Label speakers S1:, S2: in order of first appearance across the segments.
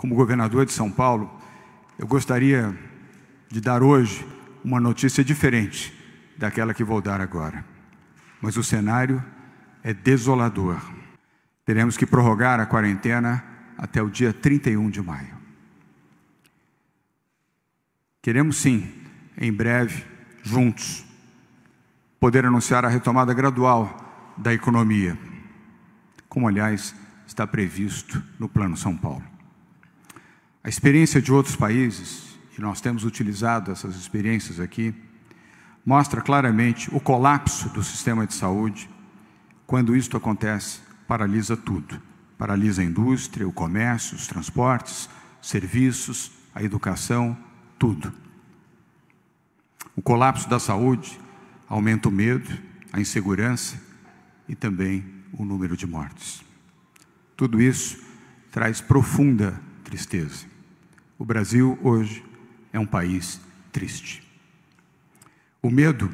S1: Como governador de São Paulo, eu gostaria de dar hoje uma notícia diferente daquela que vou dar agora. Mas o cenário é desolador. Teremos que prorrogar a quarentena até o dia 31 de maio. Queremos sim, em breve, juntos, poder anunciar a retomada gradual da economia, como aliás está previsto no Plano São Paulo. A experiência de outros países, e nós temos utilizado essas experiências aqui, mostra claramente o colapso do sistema de saúde. Quando isso acontece, paralisa tudo. Paralisa a indústria, o comércio, os transportes, serviços, a educação, tudo. O colapso da saúde aumenta o medo, a insegurança e também o número de mortes. Tudo isso traz profunda tristeza. O Brasil hoje é um país triste. O medo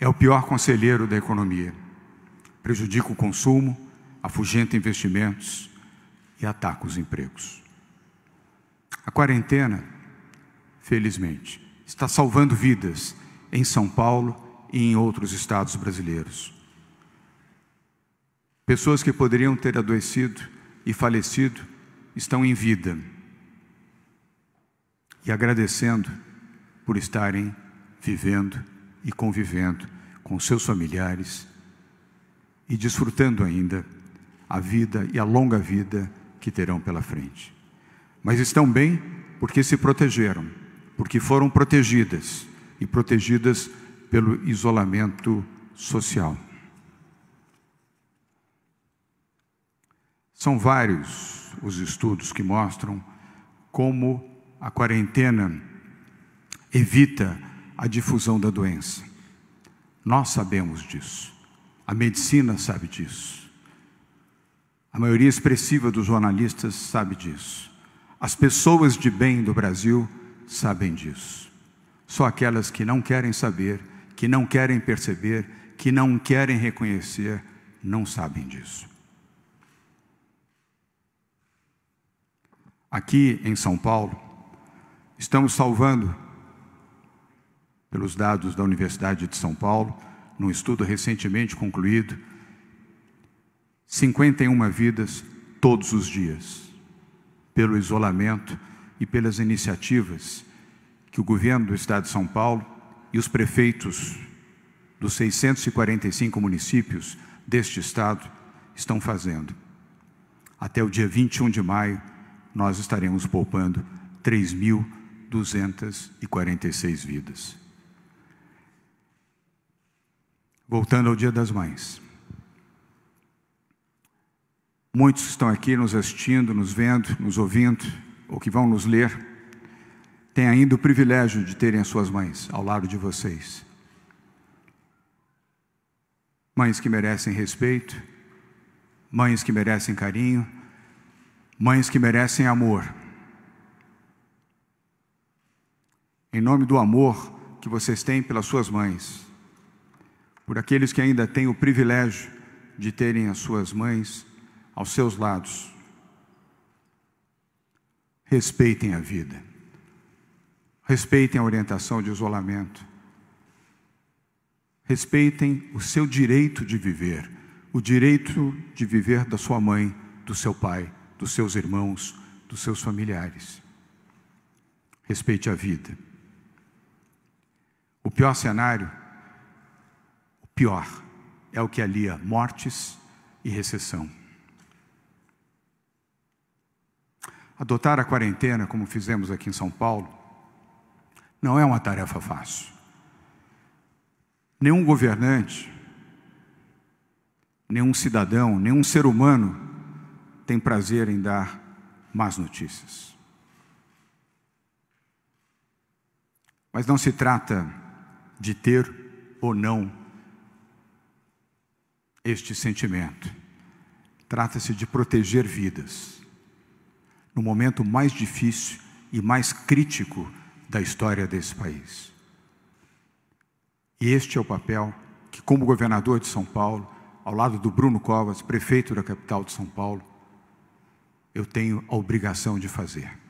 S1: é o pior conselheiro da economia. Prejudica o consumo, afugenta investimentos e ataca os empregos. A quarentena, felizmente, está salvando vidas em São Paulo e em outros estados brasileiros. Pessoas que poderiam ter adoecido e falecido estão em vida e agradecendo por estarem vivendo e convivendo com seus familiares e desfrutando ainda a vida e a longa vida que terão pela frente. Mas estão bem porque se protegeram, porque foram protegidas e protegidas pelo isolamento social. São vários os estudos que mostram como a quarentena evita a difusão da doença. Nós sabemos disso. A medicina sabe disso. A maioria expressiva dos jornalistas sabe disso. As pessoas de bem do Brasil sabem disso. Só aquelas que não querem saber, que não querem perceber, que não querem reconhecer, não sabem disso. aqui em São Paulo, estamos salvando, pelos dados da Universidade de São Paulo, num estudo recentemente concluído, 51 vidas todos os dias, pelo isolamento e pelas iniciativas que o governo do Estado de São Paulo e os prefeitos dos 645 municípios deste Estado estão fazendo. Até o dia 21 de maio nós estaremos poupando 3.246 vidas. Voltando ao Dia das Mães. Muitos que estão aqui nos assistindo, nos vendo, nos ouvindo, ou que vão nos ler, têm ainda o privilégio de terem as suas mães ao lado de vocês. Mães que merecem respeito, mães que merecem carinho, Mães que merecem amor. Em nome do amor que vocês têm pelas suas mães, por aqueles que ainda têm o privilégio de terem as suas mães aos seus lados. Respeitem a vida. Respeitem a orientação de isolamento. Respeitem o seu direito de viver, o direito de viver da sua mãe, do seu pai, dos seus irmãos, dos seus familiares. Respeite a vida. O pior cenário, o pior, é o que alia mortes e recessão. Adotar a quarentena, como fizemos aqui em São Paulo, não é uma tarefa fácil. Nenhum governante, nenhum cidadão, nenhum ser humano tem prazer em dar más notícias. Mas não se trata de ter ou não este sentimento. Trata-se de proteger vidas. No momento mais difícil e mais crítico da história desse país. E este é o papel que, como governador de São Paulo, ao lado do Bruno Covas, prefeito da capital de São Paulo, eu tenho a obrigação de fazer.